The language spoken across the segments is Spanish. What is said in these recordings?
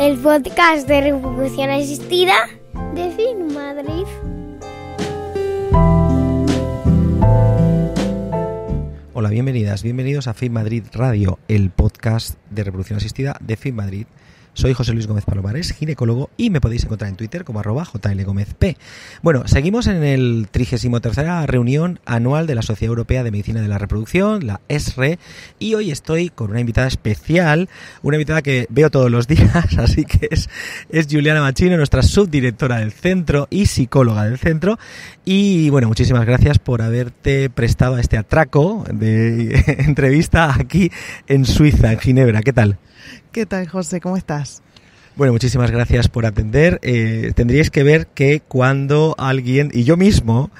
el podcast de Revolución asistida de Fin Madrid. Hola, bienvenidas, bienvenidos a Fin Madrid Radio, el podcast de Revolución asistida de Fin Madrid. Soy José Luis Gómez Palomares, ginecólogo, y me podéis encontrar en Twitter como arroba jlgómezp. Bueno, seguimos en el 33 reunión anual de la Sociedad Europea de Medicina de la Reproducción, la ESRE, y hoy estoy con una invitada especial, una invitada que veo todos los días, así que es, es Juliana Machino, nuestra subdirectora del centro y psicóloga del centro. Y bueno, muchísimas gracias por haberte prestado a este atraco de entrevista aquí en Suiza, en Ginebra. ¿Qué tal? ¿Qué tal, José? ¿Cómo estás? Bueno, muchísimas gracias por atender. Eh, tendríais que ver que cuando alguien, y yo mismo,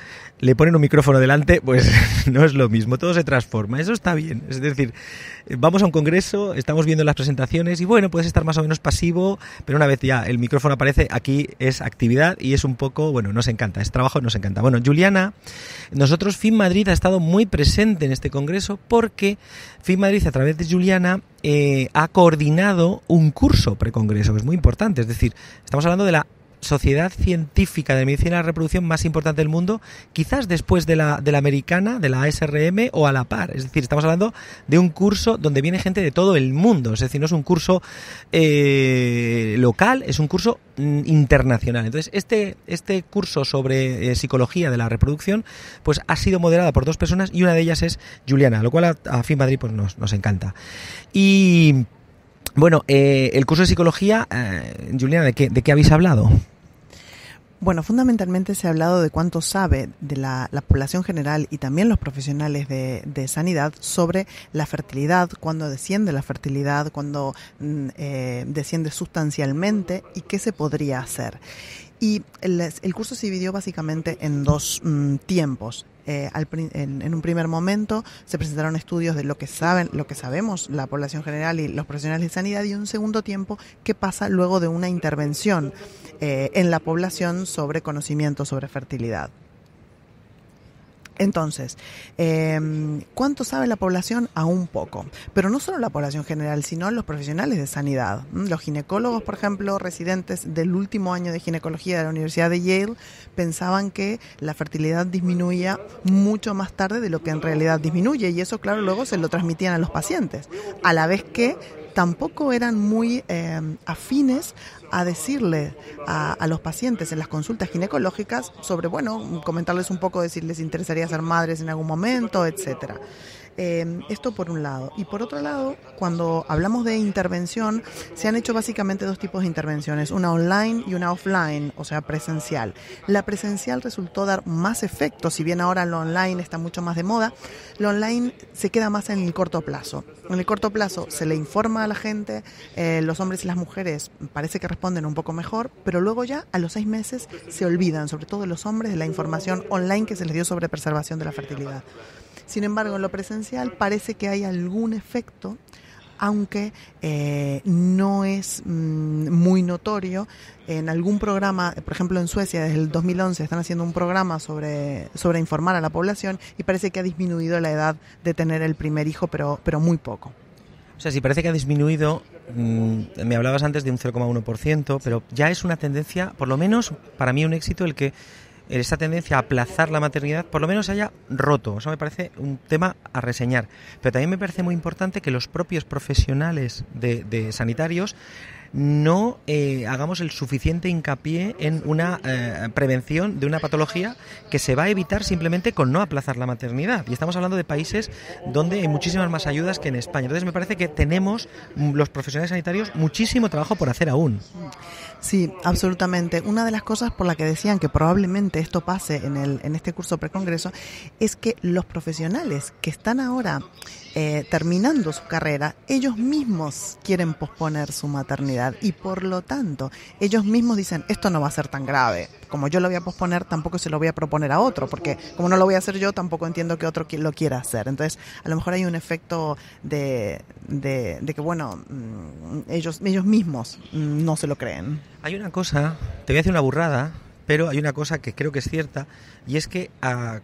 le ponen un micrófono delante, pues no es lo mismo, todo se transforma, eso está bien. Es decir, vamos a un congreso, estamos viendo las presentaciones y bueno, puedes estar más o menos pasivo, pero una vez ya el micrófono aparece, aquí es actividad y es un poco, bueno, nos encanta, es trabajo, nos encanta. Bueno, Juliana, nosotros FIN Madrid ha estado muy presente en este congreso porque FIN Madrid a través de Juliana eh, ha coordinado un curso precongreso, que es muy importante, es decir, estamos hablando de la sociedad científica de medicina de la reproducción más importante del mundo, quizás después de la, de la americana, de la ASRM o a la par. Es decir, estamos hablando de un curso donde viene gente de todo el mundo. Es decir, no es un curso eh, local, es un curso mm, internacional. Entonces, este, este curso sobre eh, psicología de la reproducción, pues ha sido moderada por dos personas y una de ellas es Juliana, lo cual a, Fin Madrid pues, nos, nos encanta. Y bueno, eh, el curso de psicología, eh, Juliana, ¿de qué, ¿de qué habéis hablado? Bueno, fundamentalmente se ha hablado de cuánto sabe de la, población general y también los profesionales de, sanidad sobre la fertilidad, cuándo desciende la fertilidad, cuándo mm, eh, desciende sustancialmente y qué se podría hacer. Y el, curso se dividió básicamente en dos mm, tiempos. Eh, en, un primer momento se presentaron estudios de lo que saben, lo que sabemos la población general y los profesionales de sanidad y un segundo tiempo qué pasa luego de una intervención eh, en la población sobre conocimiento sobre fertilidad. Entonces, em, ¿cuánto sabe la población? A un poco. Pero no solo la población general, sino los profesionales de sanidad. Mm, los ginecólogos, por ejemplo, residentes del último año de ginecología de la Universidad de Yale, pensaban que la fertilidad disminuía mucho más tarde de lo que en realidad disminuye. Y eso, claro, luego se lo transmitían a los pacientes. A la vez que tampoco eran muy eh, afines a decirle a, los pacientes en las consultas ginecológicas sobre, bueno, comentarles un poco decirles si les interesaría ser madres en algún momento, etcétera. Em, esto por un lado. Y por otro lado, cuando hablamos de intervención, se han hecho básicamente dos tipos de intervenciones, una online y una offline, o sea, presencial. La presencial resultó dar más efecto, si bien ahora lo online está mucho más de moda, lo online se queda más en el corto plazo. En el corto plazo se le informa a la gente, eh, los hombres y las mujeres parece que responden un poco mejor, pero luego ya a los seis meses se olvidan, sobre todo los hombres, de la información online que se les dio sobre preservación de la fertilidad. Sin embargo, en lo presencial parece que hay algún efecto, aunque eh, no es mm, muy notorio. En algún programa, por ejemplo en Suecia desde el 2011 están haciendo un programa sobre, sobre informar a la población y parece que ha disminuido la edad de tener el primer hijo, pero, pero muy poco. O sea, si parece que ha disminuido, mm, me hablabas antes de un 0,1%, pero ya es una tendencia, por lo menos para mí un éxito el que esta tendencia a aplazar la maternidad por lo menos se haya roto. Eso me parece un tema a reseñar. Pero también me parece muy importante que los propios profesionales de sanitarios no eh, hagamos el suficiente hincapié en una eh, prevención de una patología que se va a evitar simplemente con no aplazar la maternidad. Y estamos hablando de países donde hay muchísimas más ayudas que en España. Entonces me parece que tenemos mm, los profesionales sanitarios muchísimo trabajo por hacer aún. Sí, absolutamente. Una de las cosas por la que decían que probablemente esto pase en, el, en este curso precongreso es que los profesionales que están ahora eh, terminando su carrera, ellos mismos quieren posponer su maternidad y por lo tanto ellos mismos dicen, esto no va a ser tan grave, como yo lo voy a posponer, tampoco se lo voy a proponer a otro, porque como no lo voy a hacer yo, tampoco entiendo que otro lo quiera hacer. Entonces, a lo mejor hay un efecto de, que, bueno, mm, ellos, ellos mismos mm, no se lo creen. Hay una cosa, te voy a hacer una burrada, pero hay una cosa que creo que es cierta, y es que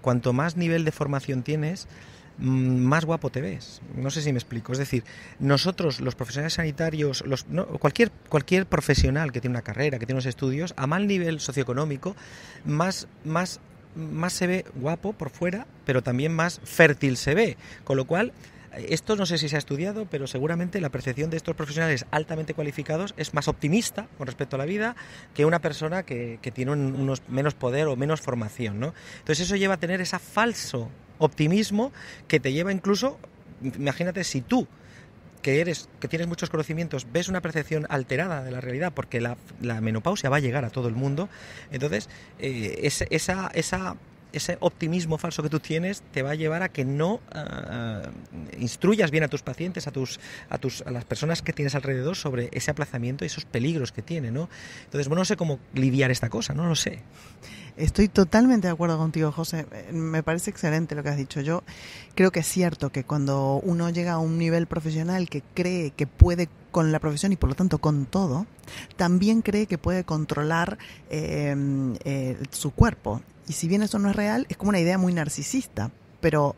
cuanto más nivel de formación tienes, Mm, más guapo te ves. No sé si me explico. Es decir, nosotros, los profesionales sanitarios, los, no, cualquier, cualquier profesional que tiene una carrera, que tiene unos estudios, a mal nivel socioeconómico, más, más, más se ve guapo por fuera, pero también más fértil se ve. Con lo cual, esto no sé si se ha estudiado, pero seguramente la percepción de estos profesionales altamente cualificados es más optimista con respecto a la vida que una persona que, tiene unos menos poder o menos formación. ¿no? Entonces eso lleva a tener ese falso optimismo que te lleva incluso, imagínate si tú que eres, que tienes muchos conocimientos, ves una percepción alterada de la realidad, porque la, menopausia va a llegar a todo el mundo, entonces eh, esa, esa ese optimismo falso que tú tienes te va a llevar a que no ah, ah, instruyas bien a tus pacientes, a, tus, a, tus, a las personas que tienes alrededor sobre ese aplazamiento y esos peligros que tiene, ¿no? Entonces, bueno, no sé cómo lidiar esta cosa, no lo sé. Estoy totalmente de acuerdo contigo, José. Me parece excelente lo que has dicho. Yo creo que es cierto que cuando uno llega a un nivel profesional que cree que puede con la profesión y por lo tanto con todo, también cree que puede controlar eh, eh, su cuerpo y si bien eso no es real, es como una idea muy narcisista, pero,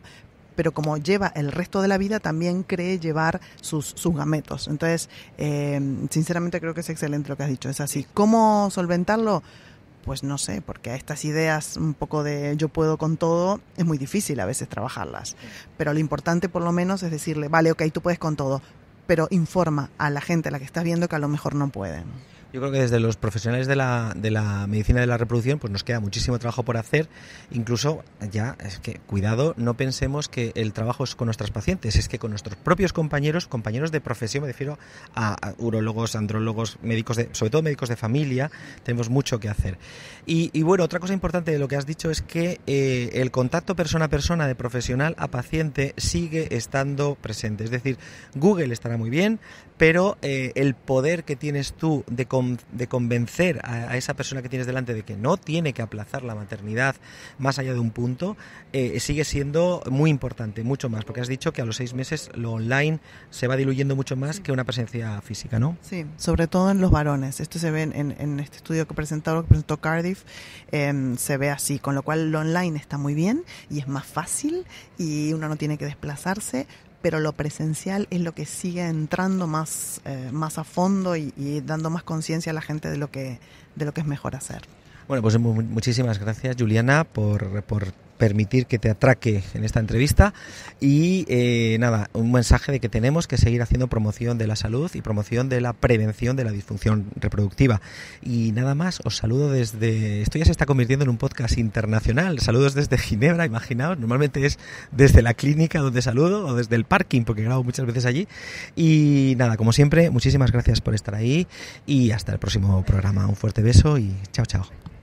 pero como lleva el resto de la vida, también cree llevar sus, sus gametos. Entonces, eh, sinceramente creo que es excelente lo que has dicho, es así. ¿Cómo solventarlo? Pues no sé, porque a estas ideas un poco de yo puedo con todo, es muy difícil a veces trabajarlas. Pero lo importante por lo menos es decirle, vale, ok, tú puedes con todo, pero informa a la gente a la que estás viendo que a lo mejor no pueden. Yo creo que desde los profesionales de la, de la medicina de la reproducción, pues nos queda muchísimo trabajo por hacer. Incluso, ya, es que, cuidado, no pensemos que el trabajo es con nuestras pacientes, es que con nuestros propios compañeros, compañeros de profesión, me refiero a, urologos, urólogos, andrólogos, médicos de, sobre todo médicos de familia, tenemos mucho que hacer. Y, bueno, otra cosa importante de lo que has dicho es que eh, el contacto persona a persona, de profesional a paciente, sigue estando presente. Es decir, Google estará muy bien, pero eh, el poder que tienes tú de de convencer a, esa persona que tienes delante de que no tiene que aplazar la maternidad más allá de un punto, eh, sigue siendo muy importante, mucho más, porque has dicho que a los seis meses lo online se va diluyendo mucho más que una presencia física, ¿no? Sí, sobre todo en los varones. Esto se ve en, este estudio que presentado, que presentó Cardiff, em, se ve así, con lo cual lo online está muy bien y es más fácil y uno no tiene que desplazarse pero lo presencial es lo que sigue entrando más, eh, más a fondo y, y dando más conciencia a la gente de lo, que, de lo que es mejor hacer. Bueno, pues muchísimas gracias Juliana por, por permitir que te atraque en esta entrevista. Y eh, nada, un mensaje de que tenemos que seguir haciendo promoción de la salud y promoción de la prevención de la disfunción reproductiva. Y nada más, os saludo desde. Esto ya se está convirtiendo en un podcast internacional. Saludos desde Ginebra, imaginaos. Normalmente es desde la clínica donde saludo o desde el parking, porque grabo muchas veces allí. Y nada, como siempre, muchísimas gracias por estar ahí y hasta el próximo programa. Un fuerte beso y chao, chao.